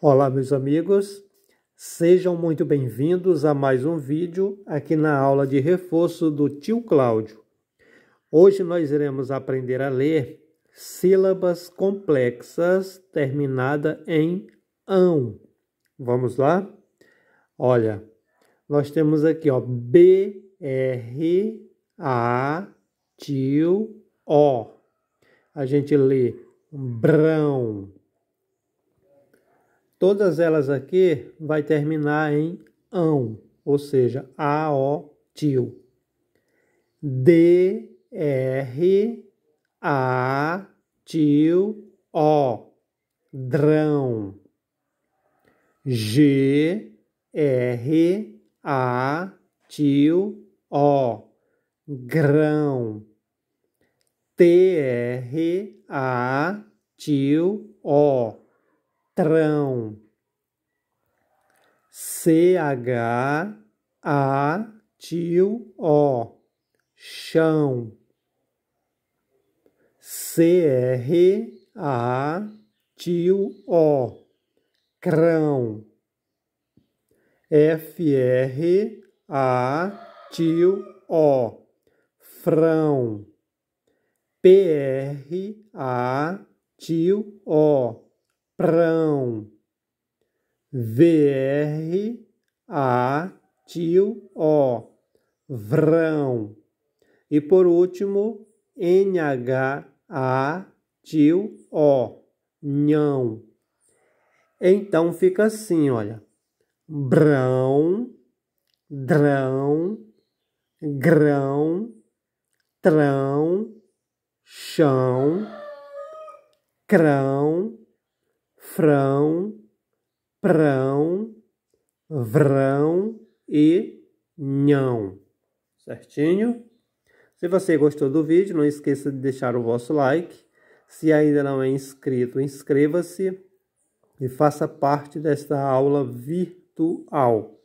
Olá, meus amigos. Sejam muito bem-vindos a mais um vídeo aqui na aula de reforço do tio Cláudio. Hoje nós iremos aprender a ler sílabas complexas terminada em ão. Vamos lá? Olha, nós temos aqui, ó, B R A tio O. A gente lê brão, Todas elas aqui vai terminar em ão, ou seja, aotil. D R A til O drão. G R A til O grão. T R A til O trão. C-H-A-T-O, chão. C-R-A-T-O, crão. F-R-A-T-O, frão. P-R-A-T-O, prão, VR, A, tio, O, vrão. E por último, NH, A, tio, O, nhão. Então fica assim, olha. Brão, drão, grão, trão, chão, crão, frão, prão, vrão e nhão. Certinho? Se você gostou do vídeo, não esqueça de deixar o vosso like. Se ainda não é inscrito, inscreva-se e faça parte desta aula virtual.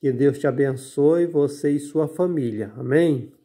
Que Deus te abençoe, você e sua família. Amém?